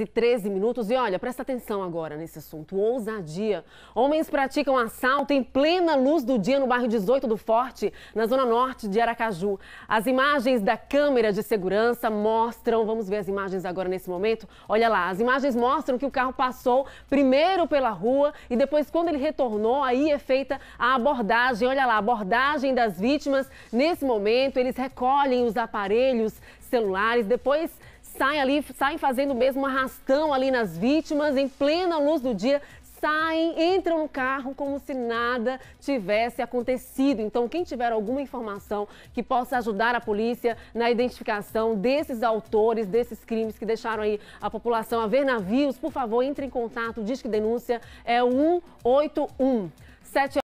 e 13 minutos. E olha, presta atenção agora nesse assunto. Ousadia. Homens praticam assalto em plena luz do dia no bairro 18 do Forte, na zona norte de Aracaju. As imagens da câmera de segurança mostram. Vamos ver as imagens agora nesse momento. Olha lá, as imagens mostram que o carro passou primeiro pela rua e depois, quando ele retornou, aí é feita a abordagem. Olha lá, a abordagem das vítimas. Nesse momento, eles recolhem os aparelhos celulares, depois saem ali, saem fazendo mesmo um arrastão ali nas vítimas, em plena luz do dia, saem, entram no carro como se nada tivesse acontecido. Então, quem tiver alguma informação que possa ajudar a polícia na identificação desses autores, desses crimes que deixaram aí a população a ver navios, por favor, entre em contato, diz que denúncia é 181. 7